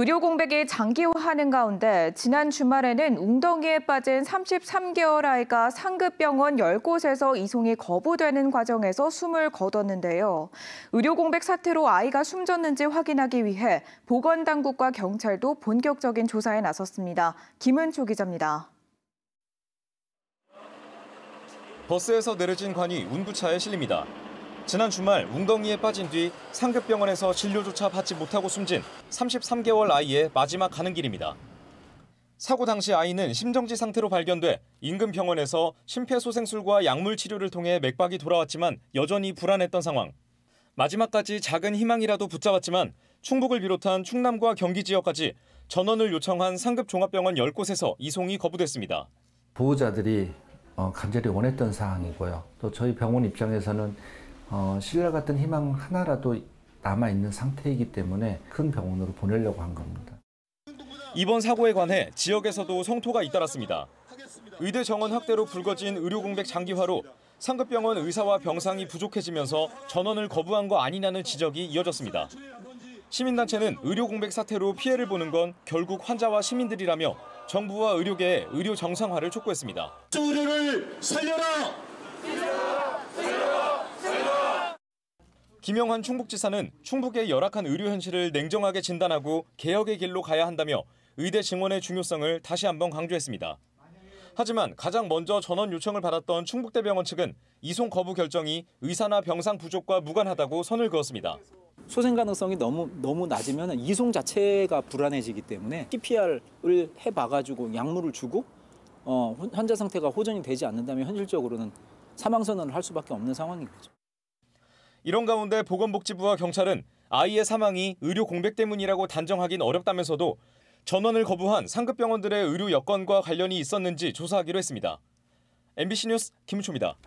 의료 공백이 장기화하는 가운데 지난 주말에는 웅덩이에 빠진 33개월 아이가 상급병원 10곳에서 이송이 거부되는 과정에서 숨을 거뒀는데요. 의료 공백 사태로 아이가 숨졌는지 확인하기 위해 보건당국과 경찰도 본격적인 조사에 나섰습니다. 김은초 기자입니다. 버스에서 내려진 관이 운구차에 실립니다. 지난 주말 웅덩이에 빠진 뒤 상급병원에서 진료조차 받지 못하고 숨진 33개월 아이의 마지막 가는 길입니다. 사고 당시 아이는 심정지 상태로 발견돼 인근 병원에서 심폐소생술과 약물 치료를 통해 맥박이 돌아왔지만 여전히 불안했던 상황. 마지막까지 작은 희망이라도 붙잡았지만 충북을 비롯한 충남과 경기 지역까지 전원을 요청한 상급 종합병원 10곳에서 이송이 거부됐습니다. 보호자들이 어, 간절히 원했던 사항이고요. 또 저희 병원 입장에서는 어, 신뢰 같은 희망 하나라도 남아 있는 상태이기 때문에 큰 병원으로 보내려고 한 겁니다. 이번 사고에 관해 지역에서도 성토가 잇따랐습니다. 의대 정원 확대로 불거진 의료 공백 장기화로 상급병원 의사와 병상이 부족해지면서 전원을 거부한 거 아니냐는 지적이 이어졌습니다. 시민단체는 의료 공백 사태로 피해를 보는 건 결국 환자와 시민들이라며 정부와 의료계의 의료 정상화를 촉구했습니다. 의료를 살려라! 김영환 충북지사는 충북의 열악한 의료 현실을 냉정하게 진단하고 개혁의 길로 가야 한다며 의대 증원의 중요성을 다시 한번 강조했습니다. 하지만 가장 먼저 전원 요청을 받았던 충북대병원 측은 이송 거부 결정이 의사나 병상 부족과 무관하다고 선을 그었습니다. 소생 가능성이 너무 너무 낮으면 이송 자체가 불안해지기 때문에 CPR을 해 봐가지고 약물을 주고 어, 환자 상태가 호전이 되지 않는다면 현실적으로는 사망 선언을 할 수밖에 없는 상황인 거죠. 이런 가운데 보건복지부와 경찰은 아이의 사망이 의료 공백 때문이라고 단정하긴 어렵다면서도 전원을 거부한 상급 병원들의 의료 여건과 관련이 있었는지 조사하기로 했습니다. MBC 뉴스 김우초입니다.